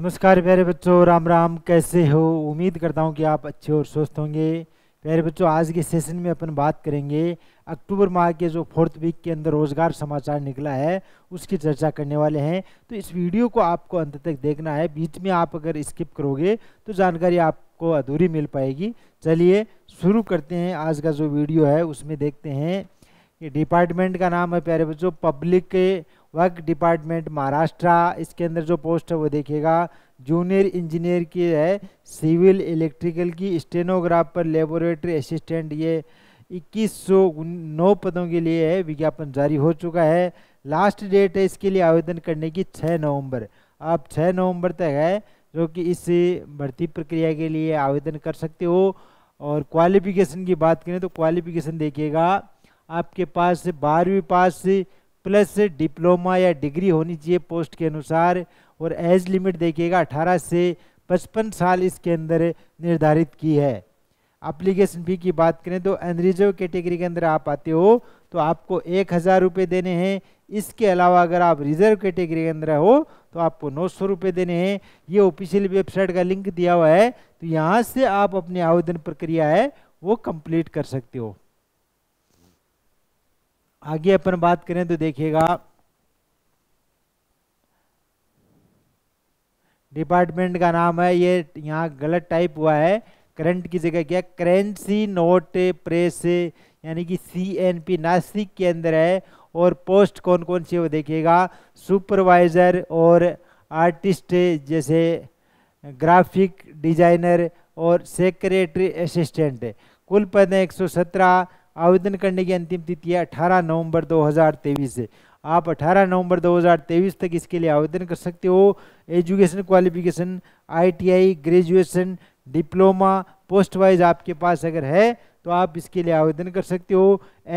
नमस्कार प्यारे बच्चों राम राम कैसे हो उम्मीद करता हूँ कि आप अच्छे और स्वस्थ होंगे प्यारे बच्चों आज के सेशन में अपन बात करेंगे अक्टूबर माह के जो फोर्थ वीक के अंदर रोजगार समाचार निकला है उसकी चर्चा करने वाले हैं तो इस वीडियो को आपको अंत तक देखना है बीच में आप अगर स्किप करोगे तो जानकारी आपको अधूरी मिल पाएगी चलिए शुरू करते हैं आज का जो वीडियो है उसमें देखते हैं कि डिपार्टमेंट का नाम है प्यारे बच्चों पब्लिक वर्क डिपार्टमेंट महाराष्ट्र इसके अंदर जो पोस्ट है वो देखिएगा जूनियर इंजीनियर की है सिविल इलेक्ट्रिकल की स्टेनोग्राफर लेबोरेटरी असिस्टेंट ये इक्कीस सौ नौ पदों के लिए है विज्ञापन जारी हो चुका है लास्ट डेट है इसके लिए आवेदन करने की छः नवंबर आप छः नवंबर तक है जो कि इस भर्ती प्रक्रिया के लिए आवेदन कर सकते हो और क्वालिफिकेशन की बात करें तो क्वालिफिकेशन देखिएगा आपके पास बारहवीं पास प्लस डिप्लोमा या डिग्री होनी चाहिए पोस्ट के अनुसार और एज लिमिट देखिएगा अठारह से पचपन साल इसके अंदर निर्धारित की है अप्लीकेशन फ़ी की बात करें तो अनरिजर्व कैटेगरी के अंदर आप आते हो तो आपको एक हज़ार रुपये देने हैं इसके अलावा अगर आप रिजर्व कैटेगरी के अंदर हो तो आपको नौ सौ रुपये देने हैं ये ऑफिशियल वेबसाइट का लिंक दिया हुआ है तो यहाँ से आप अपनी आवेदन प्रक्रिया है वो कंप्लीट कर सकते हो आगे अपन बात करें तो देखिएगा डिपार्टमेंट का नाम है ये यहाँ गलत टाइप हुआ है करंट की जगह क्या करेंसी नोट प्रेस यानी कि सी एन पी नासिक के अंदर है और पोस्ट कौन कौन सी वो देखिएगा सुपरवाइज़र और आर्टिस्ट जैसे ग्राफिक डिजाइनर और सेक्रेटरी असिस्टेंट कुल पद हैं सत्रह आवेदन करने की अंतिम तिथि है अठारह नवंबर 2023 से आप 18 नवंबर 2023 तक इसके लिए आवेदन कर सकते हो education qualification ITI graduation diploma post wise आपके पास अगर है तो आप इसके लिए आवेदन कर सकते हो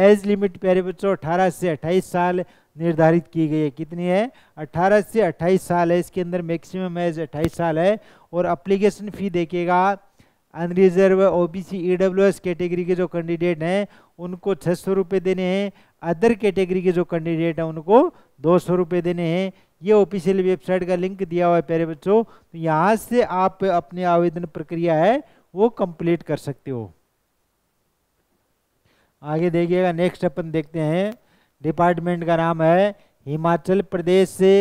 एज लिमिट प्यारे बच्चों 18 से 28 साल निर्धारित की गई है कितनी है 18 से 28 साल है इसके अंदर मैक्सिमम एज 28 साल है और अप्लीकेशन फ़ी देखेगा अनरिजर्व ओबीसी ईडब्ल्यूएस कैटेगरी के जो कैंडिडेट हैं उनको छः सौ रुपये देने हैं अदर कैटेगरी के जो कैंडिडेट हैं उनको दो सौ रुपये देने हैं ये ऑफिशियल वेबसाइट का लिंक दिया हुआ है प्यारे बच्चों तो यहाँ से आप अपने आवेदन प्रक्रिया है वो कंप्लीट कर सकते हो आगे देखिएगा नेक्स्ट अपन देखते हैं डिपार्टमेंट का नाम है हिमाचल प्रदेश से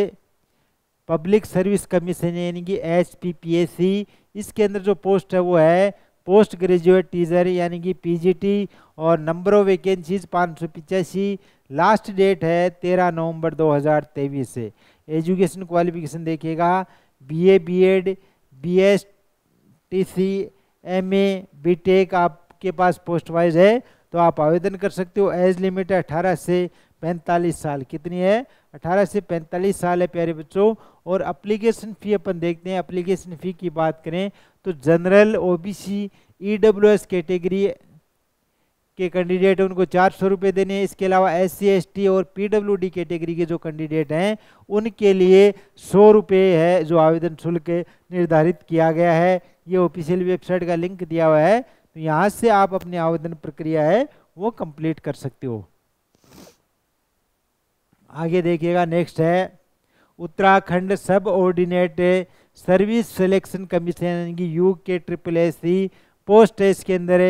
पब्लिक सर्विस कमीशन यानी कि S P P S C इसके अंदर जो पोस्ट है वो है पोस्ट ग्रेजुएट टीचर यानी कि पीजीटी और नंबर ऑफ वैकेंसीज पाँच सौ पिचासी लास्ट डेट है तेरह नवंबर तेईस से एजुकेशन क्वालिफिकेशन देखिएगा BA BEd M A MA BTech आपके पास पोस्ट वाइज है तो आप आवेदन कर सकते हो एज लिमिट अठारह से पैंतालीस साल कितनी है अठारह से पैंतालीस साल है प्यारे बच्चों और अप्लीकेशन फ़ी अपन देखते हैं अप्लीकेशन फ़ी की बात करें तो जनरल ओबीसी ईडब्ल्यूएस कैटेगरी के कैंडिडेट उनको चार सौ रुपये देने हैं इसके अलावा एस सी एस टी और पी डब्ल्यू डी कैटेगरी के जो कैंडिडेट हैं उनके लिए सौ रुपये है जो आवेदन शुल्क निर्धारित किया गया है ये ऑफिशियल वेबसाइट का लिंक दिया हुआ है तो यहाँ से आप अपनी आवेदन प्रक्रिया है वो कंप्लीट कर सकते हो आगे देखिएगा नेक्स्ट है उत्तराखंड सब ऑर्डिनेट सर्विस सिलेक्शन कमीशन यानी कि यू के ट्रिपल एस सी पोस्ट है इसके अंदर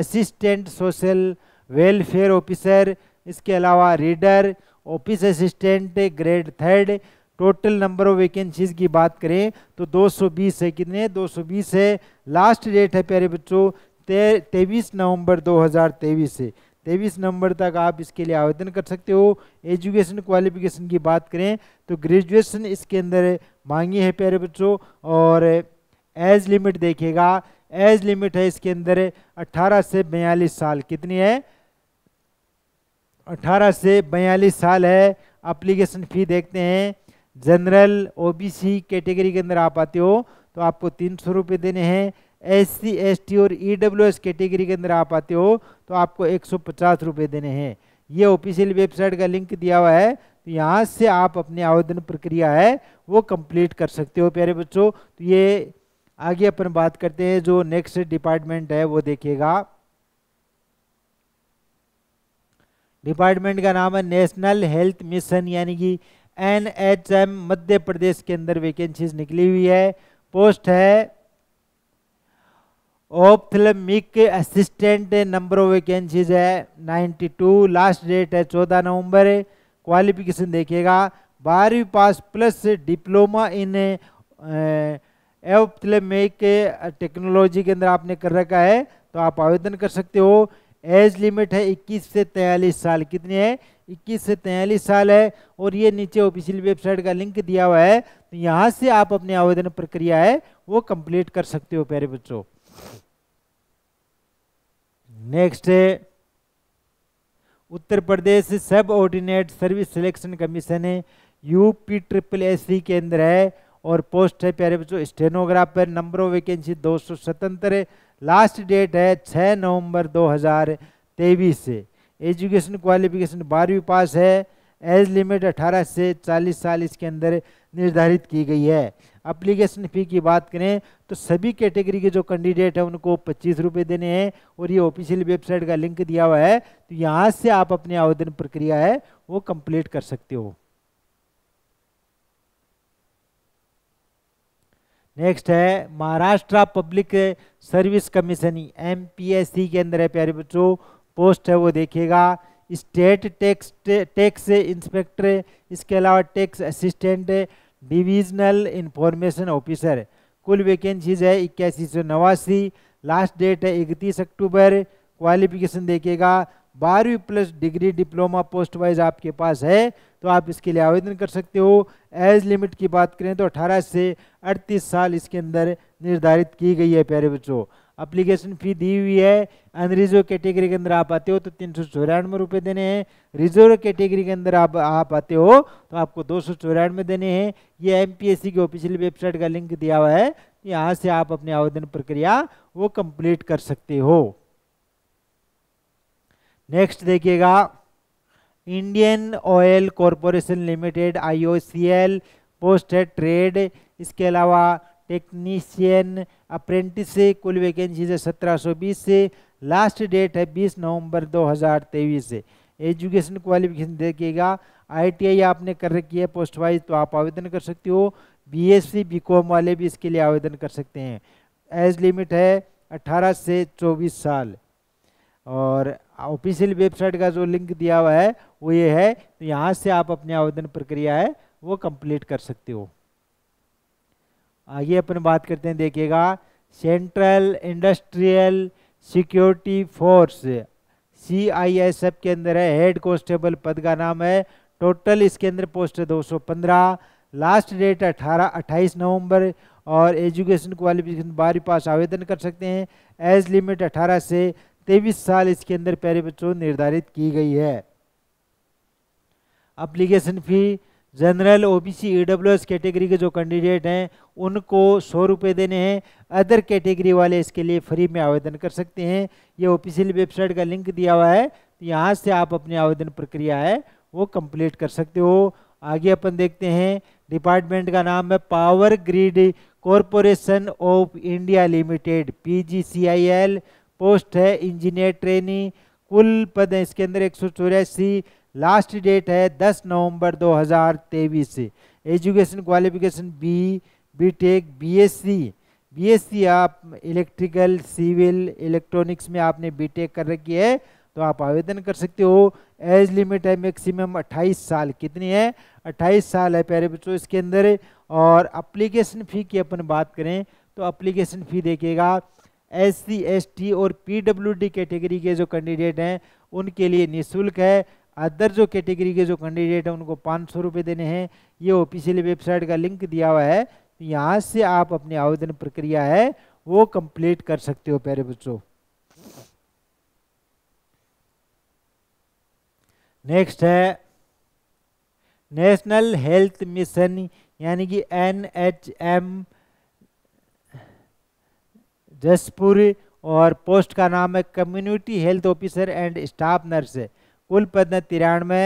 असिस्टेंट सोशल वेलफेयर ऑफिसर इसके अलावा reader office assistant grade third total number of vacancies की बात करें तो 220 है कितने 220 है लास्ट डेट है प्यारे बच्चों तेईस नवंबर 2023 है तेईस नंबर तक आप इसके लिए आवेदन कर सकते हो एजुकेशन क्वालिफिकेशन की बात करें तो ग्रेजुएशन इसके अंदर मांगी है प्यारे बच्चों और एज लिमिट देखिएगा एज लिमिट है इसके अंदर 18 से बयालीस साल कितनी है 18 से बयालीस साल है अप्लीकेशन फ़ी देखते हैं जनरल ओबीसी कैटेगरी के अंदर आप आते हो तो आपको तीन सौ रुपये देने हैं एस सी एस टी और ई डब्ल्यू एस कैटेगरी के अंदर आप आते हो तो आपको एक सौ पचास रुपये देने हैं ये ऑफिशियल वेबसाइट का लिंक दिया हुआ है तो यहाँ से आप अपने आवेदन प्रक्रिया है वो कंप्लीट कर सकते हो प्यारे बच्चों तो ये आगे अपन बात करते हैं जो नेक्स्ट डिपार्टमेंट है वो देखिएगा डिपार्टमेंट का नाम है नेशनल हेल्थ मिशन यानी कि N H M Madhya Pradesh के अंदर वैकेंसीज निकली हुई है पोस्ट है ophthalmic assistant number of vacancies है 92 लास्ट डेट है 14 नवंबर क्वालिफिकेशन eh, देखिएगा बारहवीं पास plus diploma in ophthalmic technology के अंदर आपने कर रखा है तो आप आवेदन कर सकते हो एज लिमिट है 21 से 43 साल कितनी है 21 से 43 साल है और ये नीचे ऑफिशियल वेबसाइट का लिंक दिया हुआ है तो यहाँ से आप अपने आवेदन प्रक्रिया है eh, वो कंप्लीट कर सकते हो प्यारे बच्चों next Uttar Pradesh subordinate service selection commission है ट्रिपल एस सी के अंदर है और पोस्ट है प्यारे बच्चों स्टेनोग्राफर नंबर ऑफ वैकेंसी दो सौ सतहत्तर है लास्ट डेट है छः नवंबर दो हज़ार तेईस से एजुकेशन क्वालिफिकेशन बारहवीं पास है एज लिमिट अठारह से चालीस साल इसके अंदर निर्धारित की गई है अप्लीकेशन फ़ी की बात करें तो सभी कैटेगरी के जो कैंडिडेट हैं उनको पच्चीस रुपये देने हैं और ये ऑफिशियल वेबसाइट का लिंक दिया हुआ है तो यहाँ से आप अपनी आवेदन प्रक्रिया है वो कंप्लीट कर सकते हो नेक्स्ट है Maharashtra public service commission MPSC के अंदर है प्यारे बच्चों पोस्ट है वो देखिएगा स्टेट टैक्स टैक्स इंस्पेक्टर इसके अलावा tax assistant divisional information officer कुल वैकेंसीज है इक्यासी सौ नवासी लास्ट डेट है इकतीस अक्टूबर क्वालिफिकेशन देखिएगा बारहवीं plus degree diploma post wise आपके पास है तो आप इसके लिए आवेदन कर सकते हो एज लिमिट की बात करें तो 18 से 38 साल इसके अंदर निर्धारित की गई है प्यारे बच्चों अप्लीकेशन फ़ी दी हुई है अनरिजर्व कैटेगरी के अंदर आप आते हो तो तीन सौ चौरानवे रुपये देने हैं रिजर्व कैटेगरी के अंदर आप आप आते हो तो आपको दो सौ चौरानवे देने हैं ये एमपीएससी की ऑफिशियल वेबसाइट का लिंक दिया हुआ है यहाँ से आप अपने आवेदन प्रक्रिया वो कंप्लीट कर सकते हो नेक्स्ट देखिएगा Indian oil corporation limited I L posted trade इसके अलावा टेक्नीशियन अप्रेंटिस से कुल सत्रह है बीस से लास्ट डेट है बीस नवंबर तेईस से एजुकेशन क्वालिफिकेशन देखिएगा आईटीआई आपने कर रखी है पोस्ट वाइज तो आप आवेदन कर सकते हो बीएससी बीकॉम वाले भी इसके लिए आवेदन कर सकते हैं एज लिमिट है अट्ठारह से चौबीस साल और ऑफिशियल वेबसाइट का जो लिंक दिया हुआ है वो ये है तो यहाँ से आप अपने आवेदन प्रक्रिया है वो कंप्लीट कर सकते हो आगे अपन बात करते हैं देखिएगा central industrial security force C I S F के अंदर है हेड कांस्टेबल पद का नाम है टोटल इसके अंदर पोस्ट है 215 लास्ट डेट 18 28 नवंबर और एजुकेशन क्वालिफिकेशन बारहवीं पास आवेदन कर सकते हैं एज लिमिट 18 से 23 साल इसके अंदर पहले बच्चों निर्धारित की गई है application fee general OBC EWS category के जो कैंडिडेट हैं उनको सौ रुपये देने हैं अदर कैटेगरी वाले इसके लिए फ्री में आवेदन कर सकते हैं ये ऑफिशियल वेबसाइट का लिंक दिया हुआ है तो यहाँ से आप अपनी आवेदन प्रक्रिया है वो कंप्लीट कर सकते हो आगे अपन देखते हैं डिपार्टमेंट का नाम है power grid corporation of India limited P post है इंजीनियर ट्रेनिंग कुल पद है इसके अंदर एक सौ चौरासी लास्ट डेट है 10 नवंबर 2023 से education qualification B B tech B S C B S C आप इलेक्ट्रिकल सिविल इलेक्ट्रॉनिक्स में आपने बी टेक कर रखी है तो आप आवेदन कर सकते हो एज लिमिट है मैक्सिमम 28 साल कितनी है 28 साल है प्यारे बच्चों इसके अंदर और अप्लीकेशन फ़ी की अपन बात करें तो अप्लीकेशन फ़ी देखिएगा एस सी एस टी और पी डब्ल्यू डी कैटेगरी के जो कैंडिडेट हैं उनके लिए निःशुल्क है अदर जो कैटेगरी के जो कैंडिडेट हैं उनको पाँच सौ रुपये देने हैं ये ऑफिशियल वेबसाइट का लिंक दिया हुआ है तो यहाँ से आप अपनी आवेदन प्रक्रिया है वो कंप्लीट कर सकते हो प्यारे बच्चों नेक्स्ट है नेशनल हेल्थ मिशन यानी कि एन एच एम जसपुर और पोस्ट का नाम है community health officer and staff nurse है कुल पद तिरानवे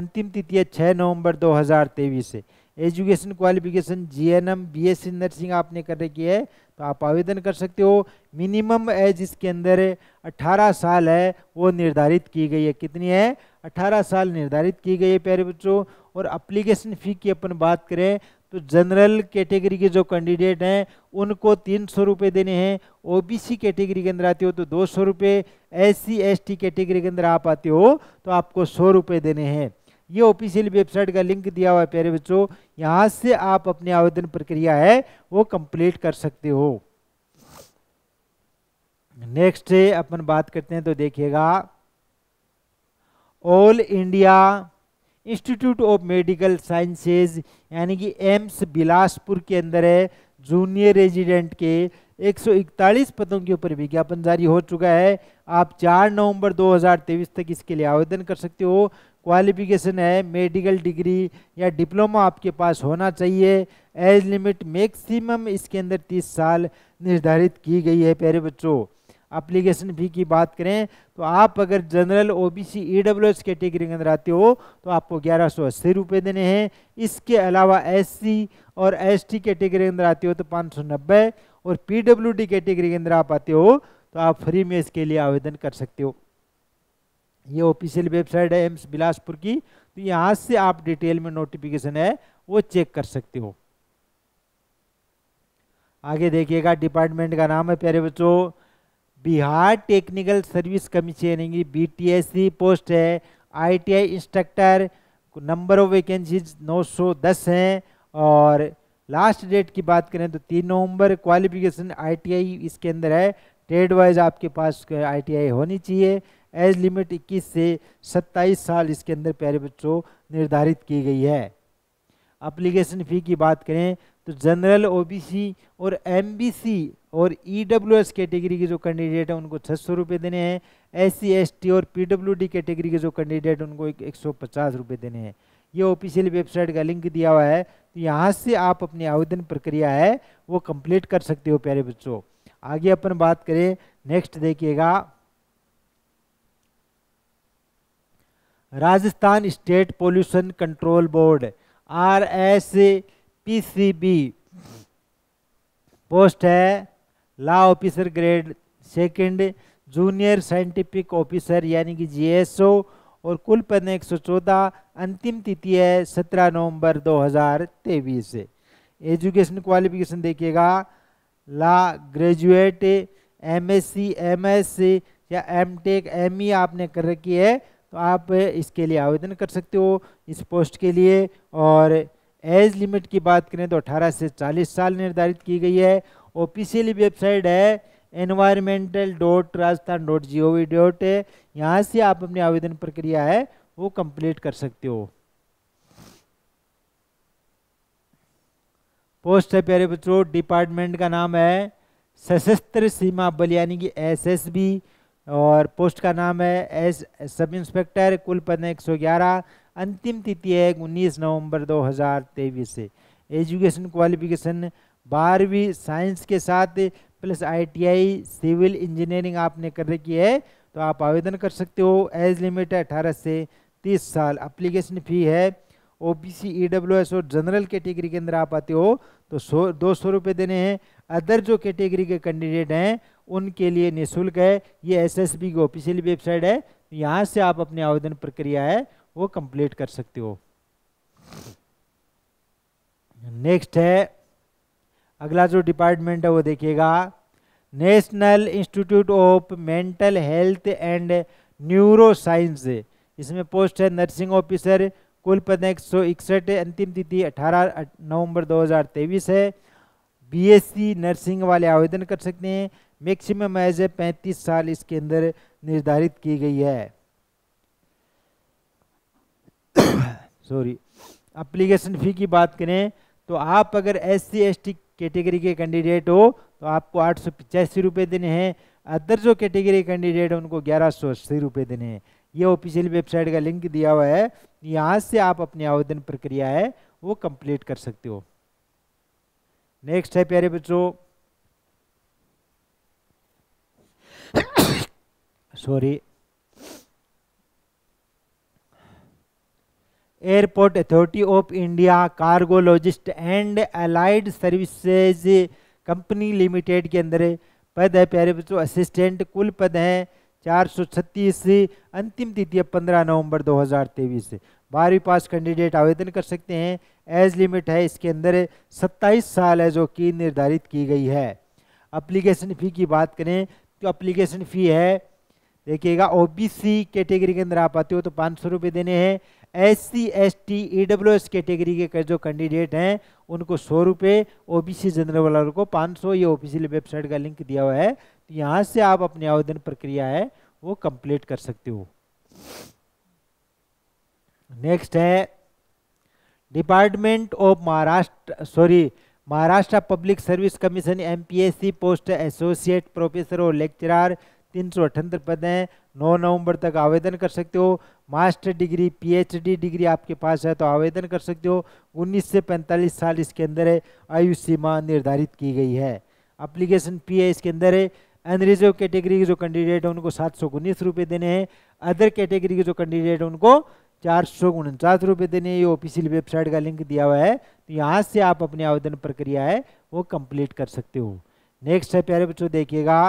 अंतिम तिथि है छः नवंबर 2023 से education qualification G N M B S C nursing आपने कर रखी है तो आप आवेदन कर सकते हो मिनिमम एज इसके अंदर 18 साल है वो निर्धारित की गई है कितनी है 18 साल निर्धारित की गई है प्यारे बच्चों और अप्लीकेशन फ़ी की अपन बात करें तो जनरल कैटेगरी के जो कैंडिडेट हैं उनको तीन सौ रुपये देने हैं ओबीसी कैटेगरी के अंदर आते हो तो दो सौ रुपये S C S T category के अंदर आप आते हो तो आपको सौ रुपये देने हैं ये ऑफिशियल वेबसाइट का लिंक दिया हुआ है प्यारे बच्चों यहाँ से आप अपनी आवेदन प्रक्रिया है वो कंप्लीट कर सकते हो नेक्स्ट अपन बात करते हैं तो देखिएगा all India institute of medical sciences यानी कि एम्स बिलासपुर के अंदर है जूनियर रेजिडेंट के 141 पदों के ऊपर विज्ञापन जारी हो चुका है आप 4 नवंबर 2023 तक इसके लिए आवेदन कर सकते हो क्वालिफिकेशन है मेडिकल डिग्री या डिप्लोमा आपके पास होना चाहिए एज लिमिट मैक्सिमम इसके अंदर 30 साल निर्धारित की गई है प्यारे बच्चों अप्लीकेशन फी की बात करें तो आप अगर जनरल ओबीसी ईडब्ल्यूएस कैटेगरी के अंदर आते हो तो आपको ग्यारह सौ अस्सी रुपये देने हैं इसके अलावा एससी और एसटी कैटेगरी के अंदर आते हो तो पाँच सौ नब्बे और पीडब्ल्यूडी कैटेगरी के अंदर आप आते हो तो आप फ्री में इसके लिए आवेदन कर सकते हो ये ऑफिशियल वेबसाइट है एम्स बिलासपुर की तो यहाँ से आप डिटेल में नोटिफिकेशन है वो चेक कर सकते हो आगे देखिएगा डिपार्टमेंट का नाम है प्यारे बच्चों Bihar technical service commission S BTSC post है ITI instructor number of vacancies 910 हैं और लास्ट डेट की बात करें तो तीन नवंबर क्वालिफिकेशन आईटीआई इसके अंदर है ट्रेड वाइज आपके पास आईटीआई होनी चाहिए एज लिमिट 21 से 27 साल इसके अंदर प्यारे बच्चों निर्धारित की गई है अप्लीकेशन फ़ी की बात करें तो जनरल ओबीसी और एमबीसी और ई e कैटेगरी के जो कैंडिडेट हैं उनको छः सौ रुपये देने हैं एस सी एस टी और पी डब्ल्यू डी कैटेगरी के जो कैंडिडेट उनको एक, एक सौ पचास रुपये देने हैं ये ऑफिशियल वेबसाइट का लिंक दिया हुआ है तो यहाँ से आप अपनी आवेदन प्रक्रिया है वो कंप्लीट कर सकते हो प्यारे बच्चों आगे अपन बात करें नेक्स्ट देखिएगा Rajasthan state pollution control board R S P C B post है law officer grade second junior scientific officer यानी कि जीएसओ और कुल पद एक सौ चौदह अंतिम तिथि है सत्रह नवंबर दो हज़ार तेईस एजुकेशन क्वालिफिकेशन देखिएगा ला ग्रेजुएट एमएससी एस या एमटेक एमई e आपने कर रखी है तो आप इसके लिए आवेदन कर सकते हो इस पोस्ट के लिए और एज लिमिट की बात करें तो 18 से 40 साल निर्धारित की गई है ऑफिशियल वेबसाइट है environmental dot Rajasthan dot G O V dot यहाँ से आप अपनी आवेदन प्रक्रिया है वो कंप्लीट कर सकते हो पोस्ट है प्यारे बच्चों डिपार्टमेंट का नाम है सशस्त्र सीमा बल यानी कि एसएसबी और पोस्ट का नाम है एस सब इंस्पेक्टर कुल पद एक सौ ग्यारह अंतिम तिथि है उन्नीस नवंबर 2023 से एजुकेशन क्वालिफिकेशन बारहवीं साइंस के साथ प्लस आईटीआई सिविल इंजीनियरिंग आपने कर रखी है तो आप आवेदन कर सकते हो एज लिमिट है अठारह से तीस साल अप्लीकेशन फ़ी है O B C E W S और जनरल कैटेगरी के अंदर आप आते हो तो सौ दो सौ रुपये देने हैं अदर जो कैटेगरी के कैंडिडेट हैं उनके लिए निःशुल्क है ये एस एस बी की ऑफिशियल वेबसाइट है तो यहाँ से आप अपने आवेदन प्रक्रिया है वो कंप्लीट कर सकते हो नेक्स्ट है अगला जो डिपार्टमेंट है वो देखिएगा national institute of mental health and neuro science इसमें पोस्ट है नर्सिंग ऑफिसर कुल पद एक सौ इकसठ अंतिम तिथि 18 नवंबर 2023 है बीएससी नर्सिंग वाले आवेदन कर सकते हैं मैक्सिमम एज है पैंतीस साल इसके अंदर निर्धारित की गई है सॉरी एप्लीकेशन फ़ी की बात करें तो आप अगर एस सी कैटेगरी के कैंडिडेट हो तो आपको आठ सौ पिचासी रुपये देने हैं अदर जो कैटेगरी कैंडिडेट उनको ग्यारह सौ अस्सी रुपये देने हैं ये ऑफिशियल वेबसाइट का लिंक दिया हुआ है यहाँ से आप अपनी आवेदन प्रक्रिया है वो कंप्लीट कर सकते हो नेक्स्ट है प्यारे बच्चों sorry airport authority of India cargo logistics and allied services company limited के अंदर पद है प्यारे बच्चों असिस्टेंट कुल पद हैं छत्तीस अंतिम तिथि पंद्रह नवंबर 2023 बारहवीं पास कैंडिडेट आवेदन कर सकते हैं एज लिमिट है इसके अंदर 27 साल है जो कि निर्धारित की गई है अप्लीकेशन फ़ी की बात करें तो अप्लीकेशन फ़ी है देखिएगा ओबीसी कैटेगरी के अंदर आप आते हो तो पाँच सौ देने हैं S C S T E W S category के जो कैंडिडेट हैं उनको सौ रुपये ओ बी सी जनरल वालों को पाँच सौ ये ऑफिशियल वेबसाइट का लिंक दिया हुआ है तो यहाँ से आप अपनी आवेदन प्रक्रिया है वो कंप्लीट कर सकते हो नेक्स्ट है department of Maharashtra sorry Maharashtra public service commission MPSC post associate professor और लेक्चरार तीन सौ अठहत्तर पद हैं नौ नवंबर तक आवेदन कर सकते हो मास्टर डिग्री पीएचडी डिग्री आपके पास है तो आवेदन कर सकते हो 19 से 45 साल इसके अंदर है आयु सीमा निर्धारित की गई है अप्लीकेशन पी है इसके अंदर है अनरिजर्व कैटेगरी के जो कैंडिडेट है उनको सात सौ उन्नीस रुपये देने हैं अदर कैटेगरी के जो कैंडिडेट है उनको चार सौ उनचास रुपये देने हैं ये ऑफिशियल वेबसाइट का लिंक दिया हुआ है तो यहाँ से आप अपनी आवेदन प्रक्रिया है वो कंप्लीट कर सकते हो नेक्स्ट है प्यारे बच्चों देखिएगा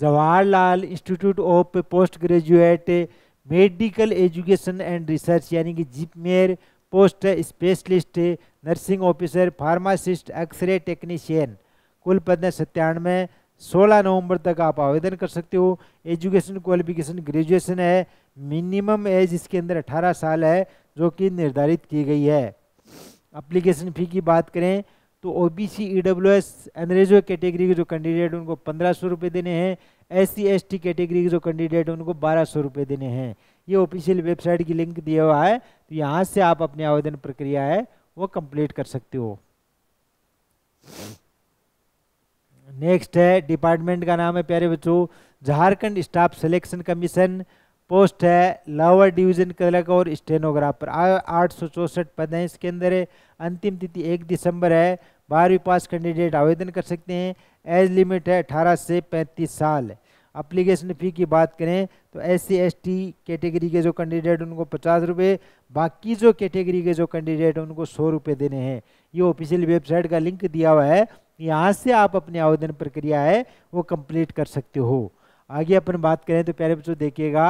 Jawaharlal institute of post graduate medical education and research यानी कि JIPMER post specialist nursing officer pharmacist x-ray technician कुल पद है सत्तानवे सोलह नवंबर तक आप आवेदन कर सकते हो एजुकेशन क्वालिफिकेशन ग्रेजुएशन है मिनिमम एज इसके अंदर अठारह साल है जो कि निर्धारित की गई है अप्लीकेशन फ़ी की बात करें तो O B C E W S अंग्रेजों कैटेगरी के जो कैंडिडेट उनको पंद्रह सौ रुपये देने हैं S C S T category के जो कैंडिडेट उनको बारह सौ रुपये देने हैं ये ऑफिशियल वेबसाइट की लिंक दिया हुआ है तो यहाँ से आप अपने आवेदन प्रक्रिया है वो कंप्लीट कर सकते हो नेक्स्ट है डिपार्टमेंट का नाम है प्यारे बच्चों Jharkhand staff selection commission post है लावर डिवीजन क्लर्क और स्टेनोग्राफर आठ सौ चौंसठ पद हैं इसके अंदर है अंतिम तिथि एक दिसंबर है बारहवीं पास कैंडिडेट आवेदन कर सकते हैं एज लिमिट है अठारह से पैंतीस साल अप्लीकेशन फ़ी की बात करें तो S C S T category के जो कैंडिडेट उनको पचास रुपये बाकी जो कैटेगरी के जो कैंडिडेट उनको सौ रुपये देने हैं ये ऑफिशियल वेबसाइट का लिंक दिया हुआ है यहाँ से आप अपनी आवेदन प्रक्रिया है वो कंप्लीट कर सकते हो आगे अपन बात करें तो प्यारे बच्चों देखिएगा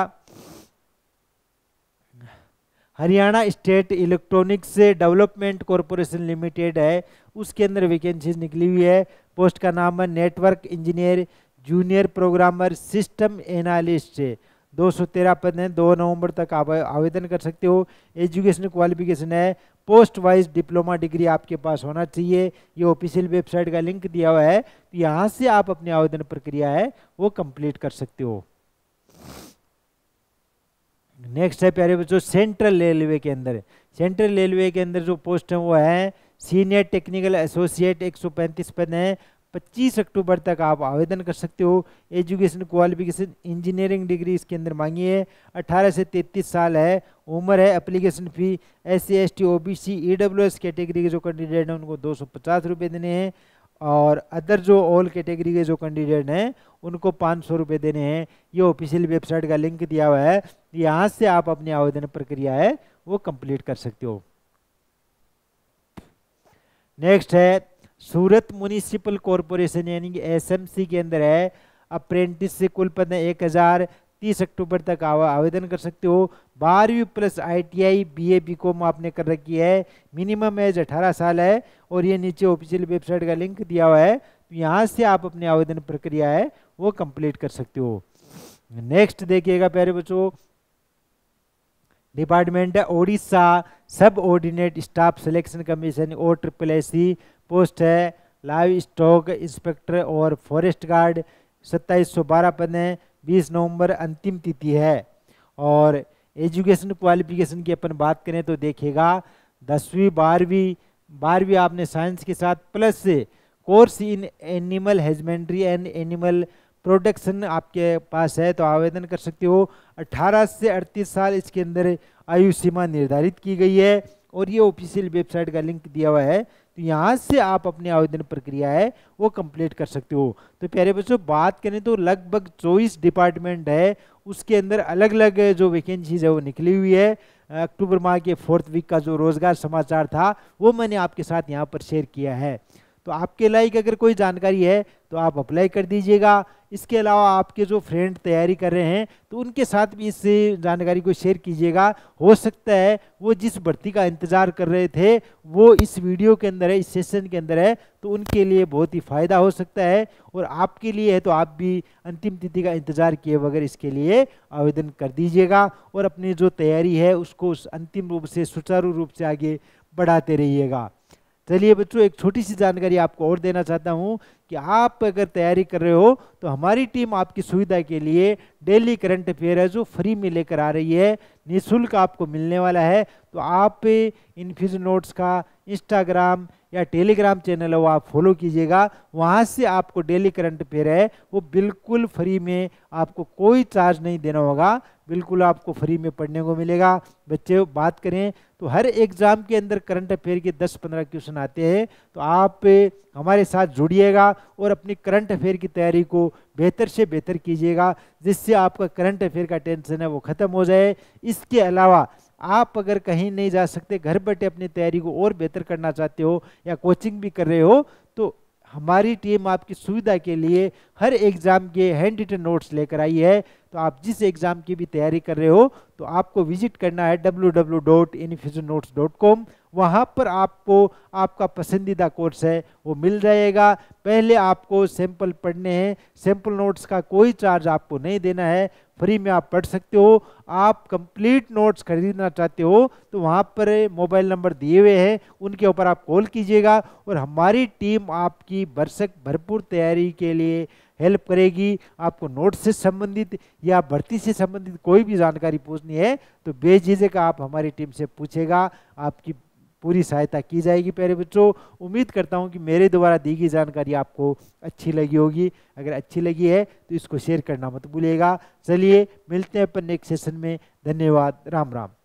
Haryana state electronics development corporation limited है उसके अंदर वैकेंसी निकली हुई है पोस्ट का नाम है network engineer junior programmer system analyst दो सौ तेरह पद हैं दो नवंबर तक आप आवेदन कर सकते हो एजुकेशन क्वालिफिकेशन है पोस्ट वाइज डिप्लोमा डिग्री आपके पास होना चाहिए ये ऑफिशियल वेबसाइट का लिंक दिया हुआ है तो यहाँ से आप अपनी आवेदन प्रक्रिया है वो कंप्लीट कर सकते हो नेक्स्ट है प्यारे बच्चों सेंट्रल रेलवे के अंदर सेंट्रल रेलवे के अंदर जो पोस्ट है वो है सीनियर टेक्निकल एसोसिएट 135 पद है 25 अक्टूबर तक आप आवेदन कर सकते हो एजुकेशन क्वालिफिकेशन इंजीनियरिंग डिग्री इसके अंदर मांगी है 18 से 33 साल है उम्र है application fee S C S T O B C E W S category के जो कैंडिडेट हैं उनको दो सौ देने हैं और अदर जो ऑल कैटेगरी के जो कैंडिडेट हैं उनको पाँच सौ रुपये देने हैं ये ऑफिशियल वेबसाइट का लिंक दिया हुआ है यहाँ से आप अपनी आवेदन प्रक्रिया है वो कंप्लीट कर सकते हो नेक्स्ट है सूरत म्यूनिसिपल कॉरपोरेशन यानी कि एसएमसी के अंदर है अप्रेंटिस से कुल पद एक हज़ार 30 अक्टूबर तक आवेदन कर सकते हो बारहवीं प्लस आईटीआई बीए बीकॉम आपने कर रखी है मिनिमम एज अठारह साल है और ये नीचे ऑफिशियल वेबसाइट का लिंक दिया हुआ है तो यहाँ से आप अपने आवेदन प्रक्रिया है वो कंप्लीट कर सकते हो नेक्स्ट देखिएगा प्यारे बच्चों डिपार्टमेंट है Odisha subordinate staff selection commission O triple S post है लाइव स्टॉक इंस्पेक्टर और फॉरेस्ट गार्ड सत्ताईस सौ बारह पद हैं बीस नवंबर अंतिम तिथि है और एजुकेशन क्वालिफिकेशन की अपन बात करें तो देखेगा दसवीं बारहवीं बारहवीं आपने साइंस के साथ plus course in animal husbandry and animal protection आपके पास है तो आवेदन कर सकते हो 18 से 38 साल इसके अंदर आयु सीमा निर्धारित की गई है और ये ऑफिशियल वेबसाइट का लिंक दिया हुआ है तो यहाँ से आप अपनी आवेदन प्रक्रिया है वो कंप्लीट कर सकते हो तो प्यारे बच्चों बात करें तो लगभग चौबीस डिपार्टमेंट है उसके अंदर अलग अलग जो वैकेंसीज है वो निकली हुई है अक्टूबर माह के फोर्थ वीक का जो रोज़गार समाचार था वो मैंने आपके साथ यहाँ पर शेयर किया है तो आपके लायक अगर कोई जानकारी है तो आप अप्लाई कर दीजिएगा इसके अलावा आपके जो फ्रेंड तैयारी कर रहे हैं तो उनके साथ भी इस जानकारी को शेयर कीजिएगा हो सकता है वो जिस भर्ती का इंतज़ार कर रहे थे वो इस वीडियो के अंदर है इस सेशन के अंदर है तो उनके लिए बहुत ही फ़ायदा हो सकता है और आपके लिए है तो आप भी अंतिम तिथि का इंतज़ार किए बगैर इसके लिए आवेदन कर दीजिएगा और अपनी जो तैयारी है उसको उस अंतिम रूप से सुचारू रूप से आगे बढ़ाते रहिएगा चलिए बच्चों एक छोटी सी जानकारी आपको और देना चाहता हूँ कि आप अगर तैयारी कर रहे हो तो हमारी टीम आपकी सुविधा के लिए डेली करंट अफेयर है जो फ्री में लेकर आ रही है निःशुल्क आपको मिलने वाला है तो आप इन फ्यूज नोट्स का इंस्टाग्राम या टेलीग्राम चैनल है वो आप फॉलो कीजिएगा वहाँ से आपको डेली करंट अफेयर है वो बिल्कुल फ्री में आपको कोई चार्ज नहीं देना होगा बिल्कुल आपको फ्री में पढ़ने को मिलेगा बच्चे बात करें तो हर एग्ज़ाम के अंदर करंट अफेयर के 10-15 क्वेश्चन आते हैं तो आप हमारे साथ जुड़िएगा और अपनी करंट अफेयर की तैयारी को बेहतर से बेहतर कीजिएगा जिससे आपका करंट अफेयर का टेंशन है वो ख़त्म हो जाए इसके अलावा आप अगर कहीं नहीं जा सकते घर बैठे अपनी तैयारी को और बेहतर करना चाहते हो या कोचिंग भी कर रहे हो तो हमारी टीम आपकी सुविधा के लिए हर एग्ज़ाम के हैंड रिटन नोट्स लेकर आई है तो आप जिस एग्ज़ाम की भी तैयारी कर रहे हो तो आपको विजिट करना है www.infusionnotes.com वहाँ पर आपको आपका पसंदीदा कोर्स है वो मिल जाएगा पहले आपको सैंपल पढ़ने हैं सैंपल नोट्स का कोई चार्ज आपको नहीं देना है फ्री में आप पढ़ सकते हो आप कंप्लीट नोट्स खरीदना चाहते हो तो वहाँ पर मोबाइल नंबर दिए हुए हैं उनके ऊपर आप कॉल कीजिएगा और हमारी टीम आपकी बरसक भरपूर तैयारी के लिए हेल्प करेगी आपको नोट्स से संबंधित या भर्ती से संबंधित कोई भी जानकारी पूछनी है तो बेझिझक आप हमारी टीम से पूछेगा आपकी पूरी सहायता की जाएगी प्यारे बच्चों उम्मीद करता हूँ कि मेरे द्वारा दी गई जानकारी आपको अच्छी लगी होगी अगर अच्छी लगी है तो इसको शेयर करना मत भूलिएगा चलिए मिलते हैं अपन नेक्स्ट सेशन में धन्यवाद राम राम